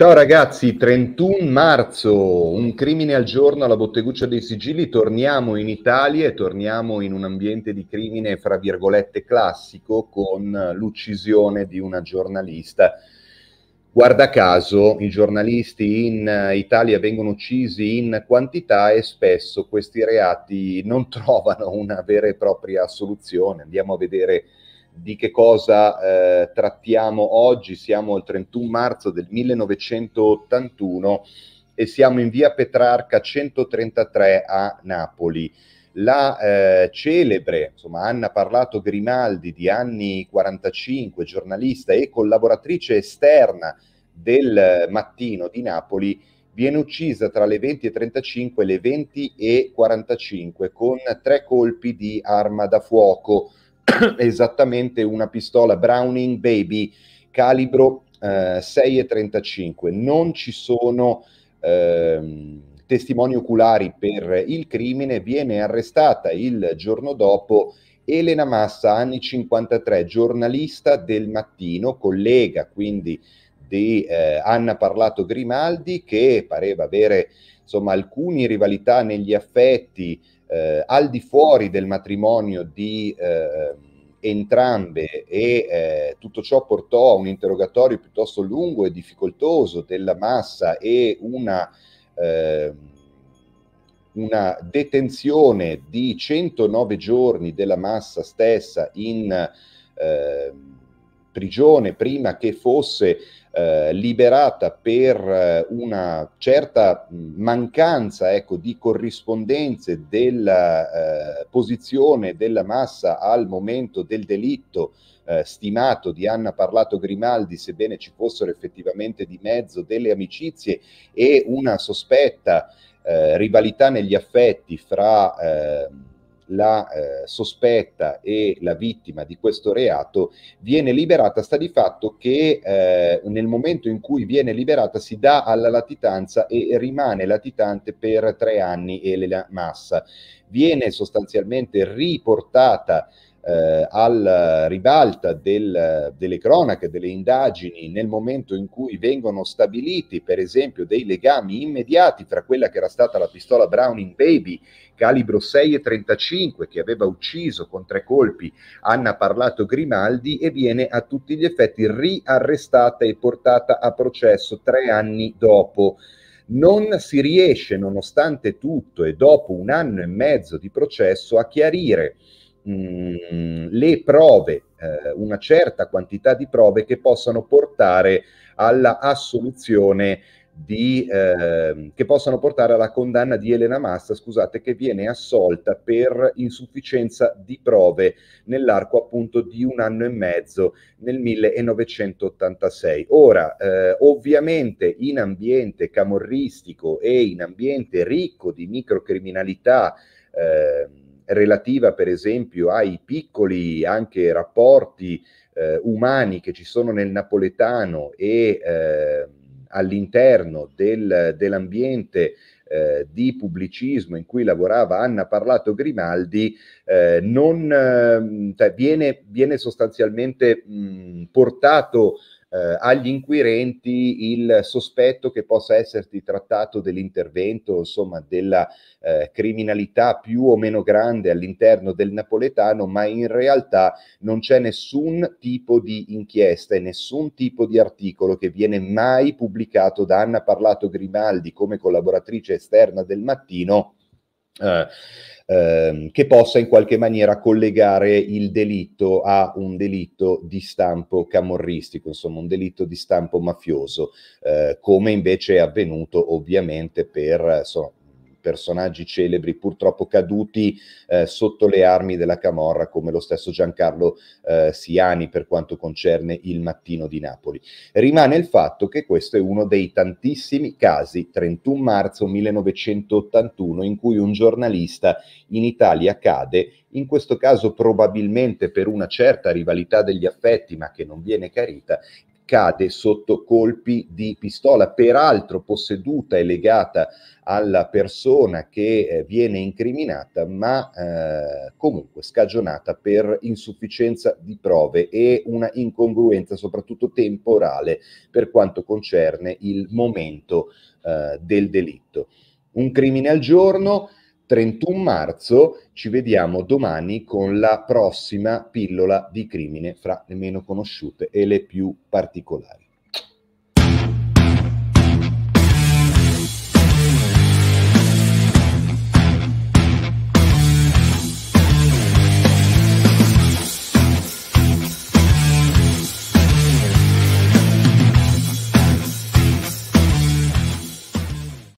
Ciao ragazzi, 31 marzo, un crimine al giorno alla botteguccia dei sigilli, torniamo in Italia e torniamo in un ambiente di crimine, fra virgolette, classico con l'uccisione di una giornalista. Guarda caso, i giornalisti in Italia vengono uccisi in quantità e spesso questi reati non trovano una vera e propria soluzione. Andiamo a vedere di che cosa eh, trattiamo oggi. Siamo il 31 marzo del 1981 e siamo in via Petrarca 133 a Napoli. La eh, celebre, insomma, Anna Parlato Grimaldi di anni 45, giornalista e collaboratrice esterna del eh, mattino di Napoli, viene uccisa tra le 20.35 e, e le 20.45 con tre colpi di arma da fuoco esattamente una pistola Browning Baby calibro eh, 6,35. Non ci sono eh, testimoni oculari per il crimine, viene arrestata il giorno dopo Elena Massa, anni 53, giornalista del mattino, collega quindi di eh, Anna Parlato Grimaldi che pareva avere insomma alcune rivalità negli affetti eh, al di fuori del matrimonio di eh, eh, entrambe e eh, tutto ciò portò a un interrogatorio piuttosto lungo e difficoltoso della massa e una, eh, una detenzione di 109 giorni della massa stessa in eh, prigione prima che fosse eh, liberata per eh, una certa mancanza ecco, di corrispondenze della eh, posizione della massa al momento del delitto eh, stimato di Anna Parlato Grimaldi, sebbene ci fossero effettivamente di mezzo delle amicizie e una sospetta eh, rivalità negli affetti fra ehm, la eh, sospetta e la vittima di questo reato viene liberata, sta di fatto che eh, nel momento in cui viene liberata si dà alla latitanza e rimane latitante per tre anni e la massa. Viene sostanzialmente riportata eh, alla ribalta del, delle cronache, delle indagini, nel momento in cui vengono stabiliti, per esempio, dei legami immediati tra quella che era stata la pistola Browning Baby calibro 6,35 che aveva ucciso con tre colpi Anna Parlato Grimaldi e viene a tutti gli effetti riarrestata e portata a processo tre anni dopo non si riesce, nonostante tutto, e dopo un anno e mezzo di processo, a chiarire mh, mm, le prove, eh, una certa quantità di prove che possano portare alla assoluzione di, eh, che possano portare alla condanna di Elena Massa, scusate, che viene assolta per insufficienza di prove nell'arco appunto di un anno e mezzo nel 1986. Ora, eh, ovviamente in ambiente camorristico e in ambiente ricco di microcriminalità, eh, relativa per esempio ai piccoli anche rapporti eh, umani che ci sono nel napoletano e eh, all'interno del, dell'ambiente eh, di pubblicismo in cui lavorava Anna Parlato Grimaldi, eh, non, eh, viene, viene sostanzialmente mh, portato eh, agli inquirenti il sospetto che possa esserti trattato dell'intervento, insomma, della eh, criminalità più o meno grande all'interno del napoletano, ma in realtà non c'è nessun tipo di inchiesta e nessun tipo di articolo che viene mai pubblicato da Anna Parlato Grimaldi come collaboratrice esterna del mattino eh, ehm, che possa in qualche maniera collegare il delitto a un delitto di stampo camorristico, insomma un delitto di stampo mafioso, eh, come invece è avvenuto ovviamente per eh, insomma, personaggi celebri purtroppo caduti eh, sotto le armi della Camorra come lo stesso Giancarlo eh, Siani per quanto concerne il mattino di Napoli. Rimane il fatto che questo è uno dei tantissimi casi, 31 marzo 1981, in cui un giornalista in Italia cade in questo caso probabilmente per una certa rivalità degli affetti, ma che non viene carita, cade sotto colpi di pistola, peraltro posseduta e legata alla persona che eh, viene incriminata, ma eh, comunque scagionata per insufficienza di prove e una incongruenza soprattutto temporale per quanto concerne il momento eh, del delitto. Un crimine al giorno, 31 marzo, ci vediamo domani con la prossima pillola di crimine fra le meno conosciute e le più particolari.